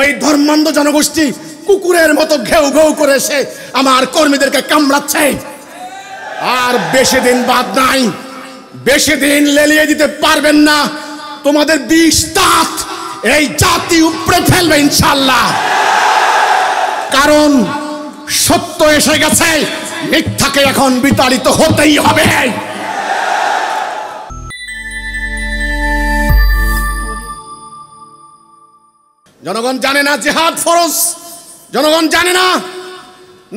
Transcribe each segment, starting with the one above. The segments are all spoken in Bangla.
ওই ধর্মান্ধ জনগোষ্ঠী কুকুরের মতো ঘেউ ঘেউ করে এসে আমার কর্মীদেরকে কামড়াচ্ছে আর বেশি দিন বাদ নাই বেশি দিন লেলিয়ে দিতে পারবেন না তোমাদের বিষ তাঁত এই জাতি উপরে ফেলবে ইনশাল্লাহ কারণ সত্য এসে গেছে মিথ্যাকে এখন বিতাড়িত হতেই হবে জনগণ জানে না জেহাদ ফরজ জনগণ জানে না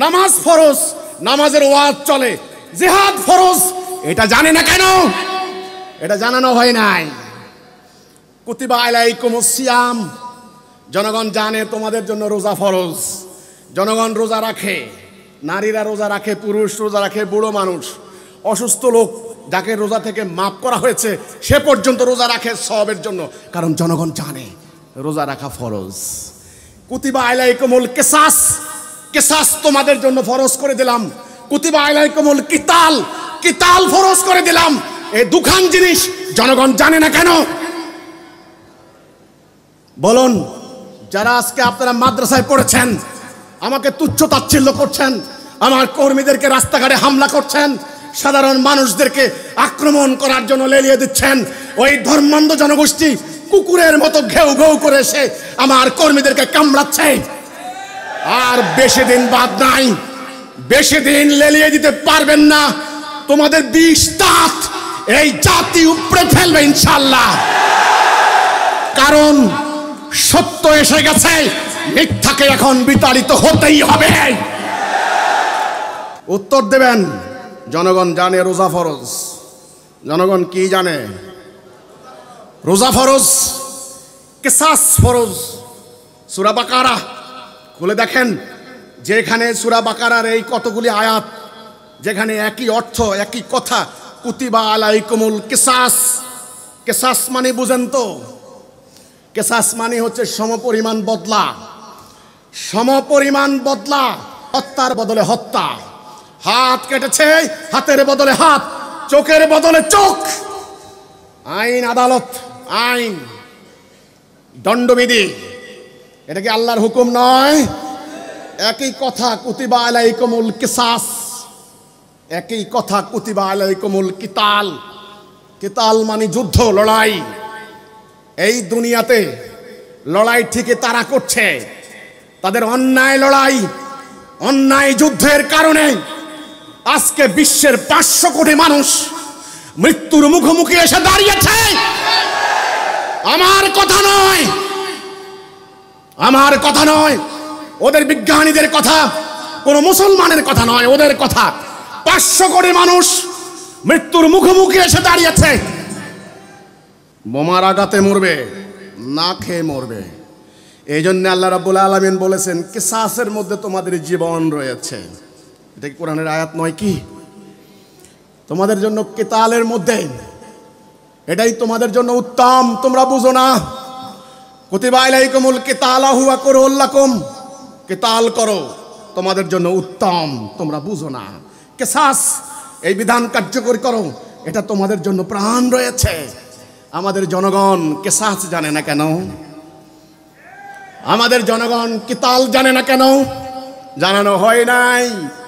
নামাজ ফরজ নামাজের ওয়াজ চলে জেহাদ ফরজ এটা জানে না কেন এটা জানানো হয় নাই কুতিবা আলাইকুম সিয়াম জনগণ জানে তোমাদের জন্য রোজা ফরজ জনগণ রোজা রাখে নারীরা রোজা রাখে পুরুষ রোজা রাখে বুড়ো মানুষ অসুস্থ লোক যাকে রোজা থেকে মাফ করা হয়েছে সে পর্যন্ত রোজা রাখে সবের জন্য কারণ জনগণ জানে রোজা রাখা ফরজ কুতিবা আইলাই কমল কেসাস কেসাস তোমাদের জন্য ফরজ করে দিলাম কুতিবা আইলাই কমল কিতাল কিতাল ফরজ করে দিলাম এই দুখান জিনিস জনগণ জানে না কেন বলুন যারা আজকে আপনারা মাদ্রাসায় পড়েছেন আমাকে তুচ্ছ তাচ্ছিল্য করছেন আমার কর্মীদেরকে রাস্তাঘাটে হামলা করছেন সাধারণ মানুষদেরকে আক্রমণ করার জন্য লেলিয়ে দিচ্ছেন ওই ধর্মান্ধ জনগোষ্ঠী কুকুরের মতো ঘেউ ঘেউ করে সে আমার কর্মীদেরকে কামড়াচ্ছে আর বেশি দিন বাদ নাই বেশি দিন লেলিয়ে দিতে পারবেন না তোমাদের বিষ তাঁত এই জাতি উপরে ফেলবে ইনশাল্লাহ কারণ সত্য এসে গেছে মিথ্যাকে এখন বিতাড়িত হতেই হবে উত্তর দেবেন জনগণ জানে রোজা ফরজ জনগণ কি জানে রোজা ফরজ কেসাস ফরজ সুরা বাকারা খুলে দেখেন যেখানে সুরা বাকারার এই কতগুলি আয়াত যেখানে একই অর্থ একই কথা কুতিবা আলাইকুমুল কেসাস কেসাস মানে বুঝেন তো কেসাস মানে হচ্ছে সমপরিমাণ বদলা সমপরিমাণ বদলা হত্যার বদলে হত্যা হাত কেটেছে হাতের বদলে হাত চোখের বদলে চোখ আইন আদালত আইন দণ্ডবিধি এটা কি আল্লাহর হুকুম নয় একই কথা কুতিবা কমুল কিসাস একই কথা কুতিবা আলাইকুমুল কিতাল কিতাল মানে যুদ্ধ লড়াই এই দুনিয়াতে লড়াই ঠিকই তারা করছে তাদের অন্যায় লড়াই অন্যায় যুদ্ধের কারণে আজকে বিশ্বের পাঁচশো কোটি মানুষ মৃত্যুর মুখোমুখি এসে দাঁড়িয়েছে আমার কথা নয় আমার কথা নয় ওদের বিজ্ঞানীদের কথা কোন মুসলমানের কথা নয় ওদের কথা পাঁচশো কোটি মানুষ মৃত্যুর মুখোমুখি এসে দাঁড়িয়েছে বোমার আঘাতে মরবে না খেয়ে মরবে এই জন্য আল্লাহ রাবুল আলমিন বলেছেন কিসাসের মধ্যে তোমাদের জীবন রয়েছে এটা কি কোরআনের আয়াত নয় কি তোমাদের জন্য কেতালের মধ্যে এটাই তোমাদের জন্য উত্তম তোমরা বুঝো না কতিবাইলাইকমুল কেতাল আহুয়া করো উল্লাকুম কেতাল করো তোমাদের জন্য উত্তম তোমরা বুঝো না কেসাস এই বিধান কার্যকরী করো এটা তোমাদের জন্য প্রাণ রয়েছে আমাদের জনগণ কেসাস জানে না কেন আমাদের জনগণ কিতাল জানে না কেন জানানো হয় নাই